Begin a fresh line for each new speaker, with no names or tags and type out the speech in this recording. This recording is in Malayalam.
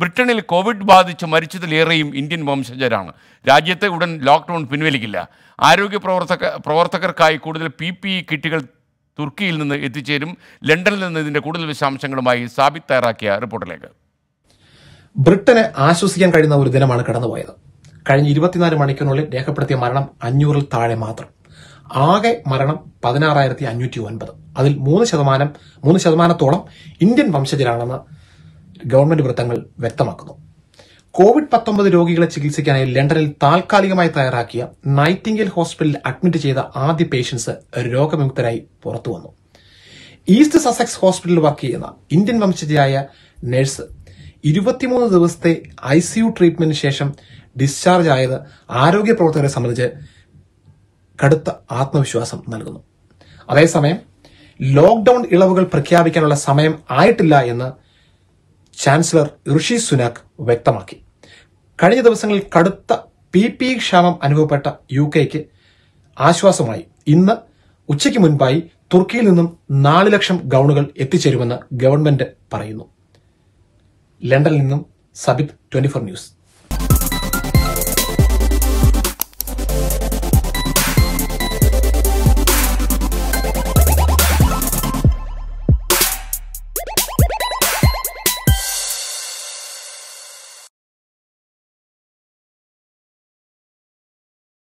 ബ്രിട്ടനിൽ കോവിഡ് ബാധിച്ച് മരിച്ചതിലേറെയും ഇന്ത്യൻ വംശജരാണ് രാജ്യത്തെ ഉടൻ ലോക്ക്ഡൗൺ പിൻവലിക്കില്ല ആരോഗ്യ പ്രവർത്തക പ്രവർത്തകർക്കായി കൂടുതൽ പി പി ഇ കിറ്റുകൾ തുർക്കിയിൽ നിന്ന് എത്തിച്ചേരും ലണ്ടനിൽ നിന്ന് ഇതിന്റെ കൂടുതൽ വിശദാംശങ്ങളുമായി സാബിത് തയ്യാറാക്കിയ റിപ്പോർട്ടിലേക്ക്
ബ്രിട്ടനെ ആശ്വസിക്കാൻ കഴിയുന്ന ഒരു ദിനമാണ് കടന്നുപോയത് കഴിഞ്ഞ ഇരുപത്തിനാല് മണിക്കൂറിനുള്ളിൽ രേഖപ്പെടുത്തിയ മരണം അഞ്ഞൂറിൽ താഴെ മാത്രം ആകെ മരണം പതിനാറായിരത്തി അഞ്ഞൂറ്റി ഒൻപത് അതിൽ മൂന്ന് ശതമാനം മൂന്ന് ശതമാനത്തോളം ഇന്ത്യൻ വംശജരാണെന്ന് ഗവൺമെന്റ് വൃത്തങ്ങൾ വ്യക്തമാക്കുന്നു കോവിഡ് പത്തൊമ്പത് രോഗികളെ ചികിത്സിക്കാനായി ലണ്ടനിൽ താൽക്കാലികമായി തയ്യാറാക്കിയ നൈറ്റിംഗൽ ഹോസ്പിറ്റലിൽ അഡ്മിറ്റ് ചെയ്ത ആദ്യ പേഷ്യൻസ് രോഗവിമുക്തരായി പുറത്തു വന്നു ഈസ്റ്റ് സസെക്സ് ഹോസ്പിറ്റലിൽ വർക്ക് ചെയ്യുന്ന ഇന്ത്യൻ വംശജയായ നഴ്സ് ഇരുപത്തിമൂന്ന് ദിവസത്തെ ഐ സിയു ട്രീറ്റ്മെന്റിന് ശേഷം ഡിസ്ചാർജ് ആയത് ആരോഗ്യ പ്രവർത്തകരെ സംബന്ധിച്ച് കടുത്ത ആത്മവിശ്വാസം നൽകുന്നു അതേസമയം ലോക്ക്ഡൌൺ ഇളവുകൾ പ്രഖ്യാപിക്കാനുള്ള സമയം ആയിട്ടില്ല എന്ന് ചാൻസലർ ഋഷി സുനാക് വ്യക്തമാക്കി കഴിഞ്ഞ ദിവസങ്ങളിൽ കടുത്ത പി പി ക്ഷാമം അനുഭവപ്പെട്ട യു കെക്ക് ആശ്വാസമായി ഇന്ന് ഉച്ചയ്ക്ക് മുൻപായി തുർക്കിയിൽ നിന്നും നാല് ലക്ഷം ഗൗണുകൾ എത്തിച്ചേരുമെന്ന് ഗവൺമെന്റ് പറയുന്നു ലണ്ടനിൽ നിന്നും സബിത് ട്വന്റി ന്യൂസ്